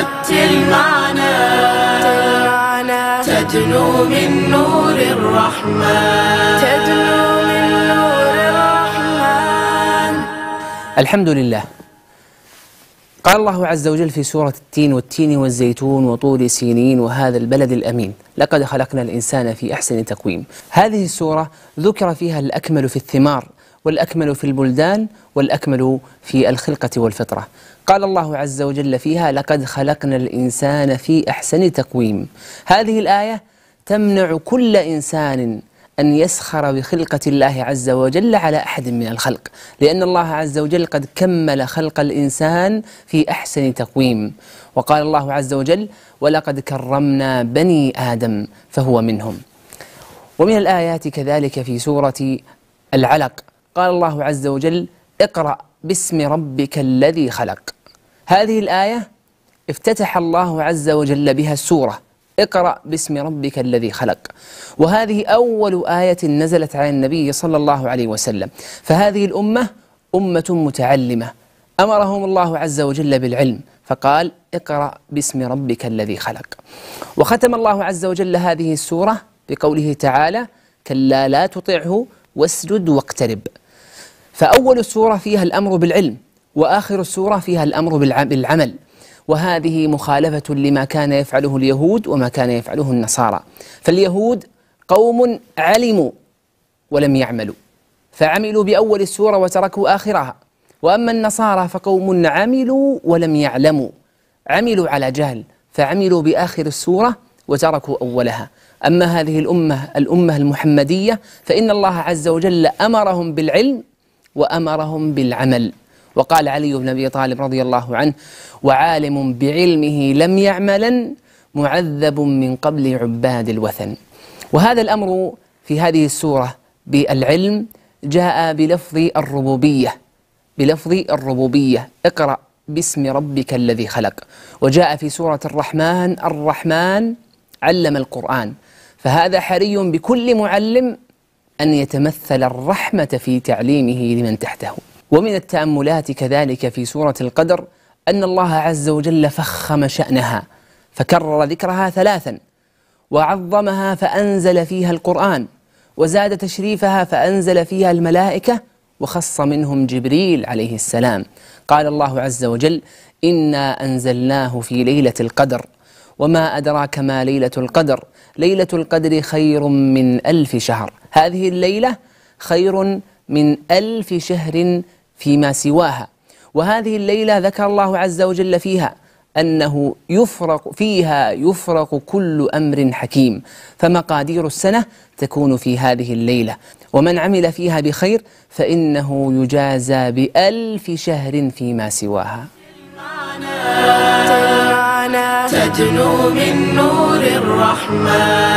حتى المعنى تدنو من نور الرحمن تدنو من نور الرحمن الحمد لله قال الله عز وجل في سورة التين والتين والزيتون وطول سينين وهذا البلد الأمين لقد خلقنا الإنسان في أحسن تقويم هذه السورة ذكر فيها الأكمل في الثمار والأكمل في البلدان والأكمل في الخلقة والفطرة قال الله عز وجل فيها لقد خلقنا الإنسان في أحسن تقويم هذه الآية تمنع كل إنسان أن يسخر بخلقة الله عز وجل على أحد من الخلق لأن الله عز وجل قد كمل خلق الإنسان في أحسن تقويم وقال الله عز وجل ولقد كرمنا بني آدم فهو منهم ومن الآيات كذلك في سورة العلق قال الله عز وجل اقرأ باسم ربك الذي خلق هذه الآية افتتح الله عز وجل بها السورة اقرأ باسم ربك الذي خلق وهذه أول آية نزلت على النبي صلى الله عليه وسلم فهذه الأمة أمة متعلمة أمرهم الله عز وجل بالعلم فقال اقرأ باسم ربك الذي خلق وختم الله عز وجل هذه السورة بقوله تعالى كلا لا تطعه واسجد واقترب فأول السورة فيها الأمر بالعلم وآخر السورة فيها الأمر بالعمل وهذه مخالفة لما كان يفعله اليهود وما كان يفعله النصارى فاليهود قوم علموا ولم يعملوا فعملوا بأول السورة وتركوا آخرها وأما النصارى فقوم عملوا ولم يعلموا عملوا على جهل فعملوا بآخر السورة وتركوا أولها أما هذه الأمة الأمة المحمدية فإن الله عز وجل أمرهم بالعلم وأمرهم بالعمل وقال علي بن أبي طالب رضي الله عنه وعالم بعلمه لم يعملا معذب من قبل عباد الوثن وهذا الأمر في هذه السورة بالعلم جاء بلفظ الربوبية بلفظ الربوبية اقرأ باسم ربك الذي خلق وجاء في سورة الرحمن الرحمن علم القرآن فهذا حري بكل معلم أن يتمثل الرحمة في تعليمه لمن تحته ومن التأملات كذلك في سورة القدر أن الله عز وجل فخم شأنها فكرر ذكرها ثلاثا وعظمها فأنزل فيها القرآن وزاد تشريفها فأنزل فيها الملائكة وخص منهم جبريل عليه السلام قال الله عز وجل إنا أنزلناه في ليلة القدر وما أدراك ما ليلة القدر ليلة القدر خير من ألف شهر هذه الليلة خير من ألف شهر فيما سواها وهذه الليلة ذكر الله عز وجل فيها أنه يفرق فيها يفرق كل أمر حكيم فمقادير السنة تكون في هذه الليلة ومن عمل فيها بخير فإنه يجازى بألف شهر فيما سواها تدنو من نور الرحمن